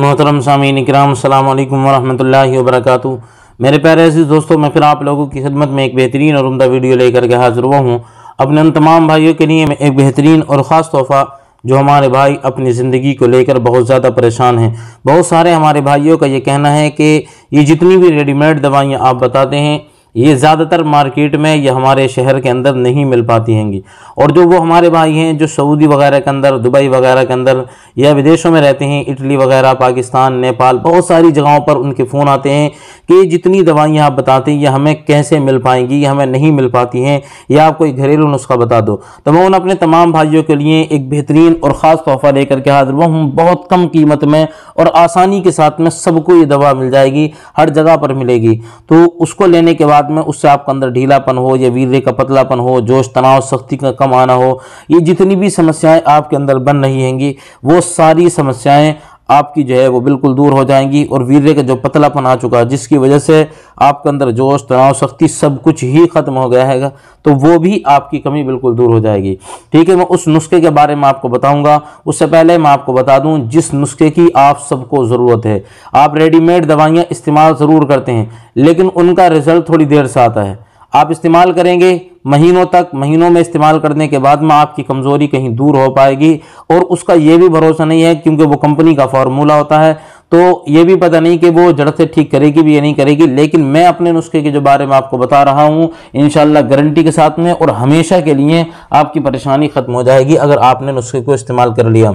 मोहतरम सामीन इक्राम अल्लाम वरहमल वरक मेरे प्यारे ऐसे दोस्तों मैं फिर आप लोगों की खिदमत में एक बेहतरीन और उमदा वीडियो लेकर के हाजिर हुआ हूँ अपने उन तमाम भाइयों के लिए मैं एक बेहतरीन और ख़ास तोहफ़ा जो हमारे भाई अपनी ज़िंदगी को लेकर बहुत ज़्यादा परेशान हैं बहुत सारे हमारे भाइयों का ये कहना है कि ये जितनी भी रेडीमेड दवाइयाँ आप बताते हैं ये ज़्यादातर मार्केट में या हमारे शहर के अंदर नहीं मिल पाती हैंगी और जो वो हमारे भाई हैं जो सऊदी वगैरह के अंदर दुबई वगैरह के अंदर या विदेशों में रहते हैं इटली वगैरह पाकिस्तान नेपाल बहुत सारी जगहों पर उनके फ़ोन आते हैं कि जितनी दवाइयाँ आप बताते हैं ये हमें कैसे मिल पाएंगी ये हमें नहीं मिल पाती हैं या आप कोई घरेलू नुस्खा बता दो तो मैं उन अपने तमाम भाइयों के लिए एक बेहतरीन और ख़ास तोहफ़ा लेकर के हाजिर हुआ हूँ बहुत कम कीमत में और आसानी के साथ में सबको ये दवा मिल जाएगी हर जगह पर मिलेगी तो उसको लेने के बाद बाद में उससे आपके अंदर ढीलापन हो या वीर्य का पतलापन हो जोश तनाव शक्ति का कम आना हो ये जितनी भी समस्याएं आपके अंदर बन रही होंगी वो सारी समस्याएं आपकी जो है वो बिल्कुल दूर हो जाएंगी और वीर्य का जो पतलापन आ चुका है जिसकी वजह से आपके अंदर जोश तनाव शक्ति सब कुछ ही ख़त्म हो गया है तो वो भी आपकी कमी बिल्कुल दूर हो जाएगी ठीक है मैं उस नुस्खे के बारे में आपको बताऊंगा उससे पहले मैं आपको बता दूं जिस नुस्खे की आप सबको ज़रूरत है आप रेडीमेड दवाइयाँ इस्तेमाल ज़रूर करते हैं लेकिन उनका रिज़ल्ट थोड़ी देर से आता है आप इस्तेमाल करेंगे महीनों तक महीनों में इस्तेमाल करने के बाद में आपकी कमज़ोरी कहीं दूर हो पाएगी और उसका यह भी भरोसा नहीं है क्योंकि वो कंपनी का फार्मूला होता है तो ये भी पता नहीं कि वो जड़ से ठीक करेगी भी या नहीं करेगी लेकिन मैं अपने नुस्खे के जो बारे में आपको बता रहा हूँ इन गारंटी के साथ में और हमेशा के लिए आपकी परेशानी ख़त्म हो जाएगी अगर आपने नुस्खे को इस्तेमाल कर लिया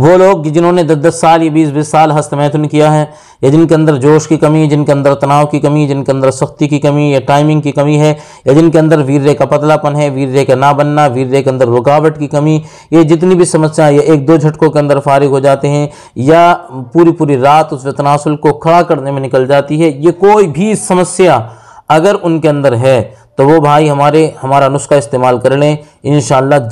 वो लोग जिन्होंने दस दस साल या बीस बीस साल हस्तमैथुन किया है या जिनके अंदर जोश की कमी जिनके अंदर तनाव की कमी जिनके अंदर सख्ती की कमी या टाइमिंग की कमी है या जिनके अंदर वीर्य का पतलापन है वीर्य का ना बनना वीर्य के अंदर रुकावट की कमी ये जितनी भी समस्या या एक दो झटकों के अंदर फारिग हो जाते हैं या पूरी पूरी रात उस तनासुल को खड़ा करने में निकल जाती है ये कोई भी समस्या अगर उनके अंदर है तो वो भाई हमारे हमारा नुस्खा इस्तेमाल कर लें इन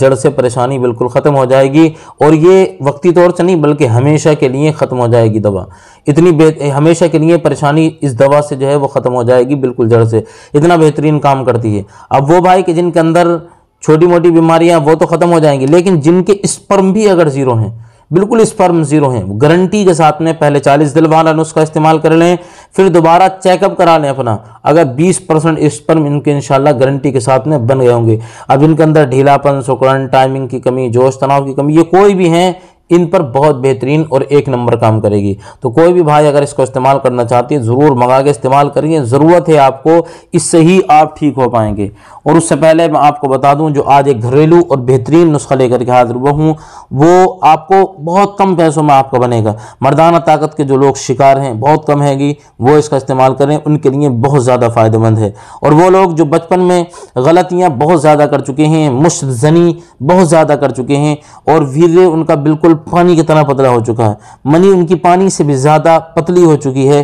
जड़ से परेशानी बिल्कुल ख़त्म हो जाएगी और ये वक्ती तौर से नहीं बल्कि हमेशा के लिए ख़त्म हो जाएगी दवा इतनी हमेशा के लिए परेशानी इस दवा से जो है वो ख़त्म हो जाएगी बिल्कुल जड़ से इतना बेहतरीन काम करती है अब वो भाई कि जिनके अंदर छोटी मोटी बीमारियाँ वो तो ख़त्म हो जाएंगी लेकिन जिनके इस्पर्म भी अगर ज़ीरो हैं बिल्कुल स्पर्म जीरो हैं गारंटी के साथ में पहले 40 दिन वाला नुस्खा इस्तेमाल कर लें फिर दोबारा चेकअप करा लें अपना अगर 20 परसेंट स्पर्म इनके इंशाल्लाह गारंटी के साथ में बन गए होंगे अब इनके अंदर ढीलापन सुकड़न टाइमिंग की कमी जोश तनाव की कमी ये कोई भी हैं इन पर बहुत बेहतरीन और एक नंबर काम करेगी तो कोई भी भाई अगर इसको इस्तेमाल करना चाहती है ज़रूर मंगा के इस्तेमाल करिए ज़रूरत है आपको इससे ही आप ठीक हो पाएंगे और उससे पहले मैं आपको बता दूं जो आज एक घरेलू और बेहतरीन नुस्खा लेकर के हाजिर हुआ हूँ वो आपको बहुत कम पैसों में आपका बनेगा मर्दाना ताकत के जो लोग शिकार हैं बहुत कम हैगी वो इसका इस्तेमाल करें उनके लिए बहुत ज़्यादा फ़ायदेमंद है और वो लोग जो बचपन में गलतियाँ बहुत ज़्यादा कर चुके हैं मुश्त जनी बहुत ज़्यादा कर चुके हैं और वीर उनका बिल्कुल पानी की तरह पतला हो चुका है मनी उनकी पानी से भी ज़्यादा पतली हो चुकी है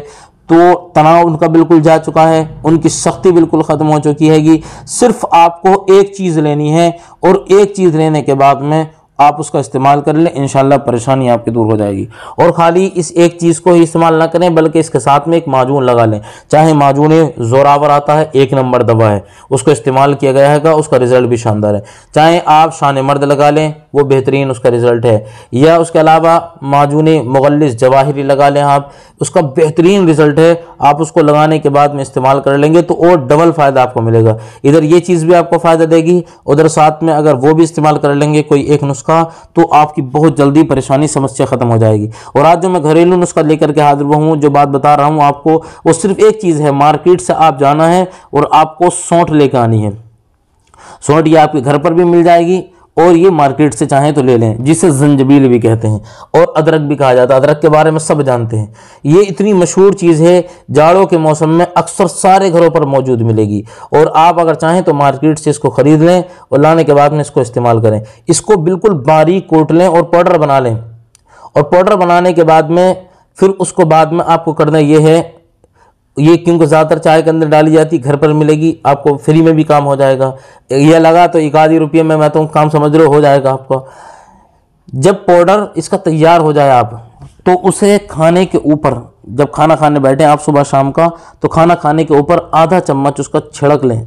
तो तनाव उनका बिल्कुल जा चुका है उनकी सख्ती बिल्कुल ख़त्म हो चुकी हैगी सिर्फ आपको एक चीज़ लेनी है और एक चीज़ लेने के बाद में आप उसका इस्तेमाल कर लें इन परेशानी आपकी दूर हो जाएगी और खाली इस एक चीज़ को ही इस्तेमाल ना करें बल्कि इसके साथ में एक माजून लगा लें चाहे माजून जोरावर आता है एक नंबर दवा है उसको इस्तेमाल किया गया है उसका रिज़ल्ट भी शानदार है चाहे आप शान मर्द लगा लें वो बेहतरीन उसका रिज़ल्ट है या उसके अलावा माजूनी मुगलिस जवाहरी लगा लें आप उसका बेहतरीन रिज़ल्ट है आप उसको लगाने के बाद में इस्तेमाल कर लेंगे तो और डबल फ़ायदा आपको मिलेगा इधर ये चीज़ भी आपको फ़ायदा देगी उधर साथ में अगर वो भी इस्तेमाल कर लेंगे कोई एक नुस्खा तो आपकी बहुत जल्दी परेशानी समस्या ख़त्म हो जाएगी और आज जो मैं घरेलू नुस्खा लेकर के हाजिर हुआ हूँ जो बात बता रहा हूँ आपको वो सिर्फ एक चीज़ है मार्केट से आप जाना है और आपको सौंठ लेकर आनी है सौंठ ये आपके घर पर भी मिल जाएगी और ये मार्केट से चाहें तो ले लें जिसे जंजबील भी कहते हैं और अदरक भी कहा जाता है अदरक के बारे में सब जानते हैं ये इतनी मशहूर चीज़ है जाड़ों के मौसम में अक्सर सारे घरों पर मौजूद मिलेगी और आप अगर चाहें तो मार्केट से इसको ख़रीद लें और लाने के बाद में इसको इस्तेमाल करें इसको बिल्कुल बारीक कोट लें और पाउडर बना लें और पाउडर बनाने के बाद में फिर उसको बाद में आपको करना यह है ये क्योंकि ज़्यादातर चाय के अंदर डाली जाती घर पर मिलेगी आपको फ्री में भी काम हो जाएगा यह लगा तो एक आधी रुपये में मैं तो काम समझ लो हो जाएगा आपका जब पाउडर इसका तैयार हो जाए आप तो उसे खाने के ऊपर जब खाना खाने बैठे आप सुबह शाम का तो खाना खाने के ऊपर आधा चम्मच उसका छिड़क लें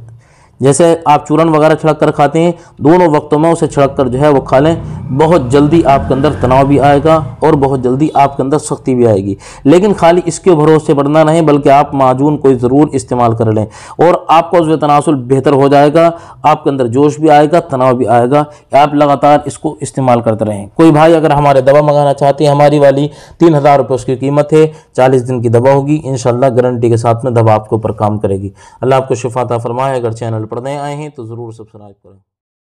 जैसे आप चूरन वगैरह छिड़क कर खाते हैं दोनों वक्तों में उसे छिड़क कर जो है वो खा लें बहुत जल्दी आपके अंदर तनाव भी आएगा और बहुत जल्दी आपके अंदर सख्ती भी आएगी लेकिन खाली इसके भरोसे बढ़ना नहीं बल्कि आप माजून को ज़रूर इस्तेमाल कर लें और आपका उसमें तनासुल बेहतर हो जाएगा आपके अंदर जोश भी आएगा तनाव भी आएगा आप लगातार इसको इस्तेमाल करते रहें कोई भाई अगर हमारे दवा मंगाना चाहते हैं हमारी वाली तीन हज़ार रुपये उसकी कीमत है चालीस दिन की दवा होगी इन गारंटी के साथ में दवा आपके ऊपर काम करेगी अल्लाह आपको शिफाता फरमाए अगर चैनल पढ़ने आए हैं तो ज़रूर सब्सक्राइब करें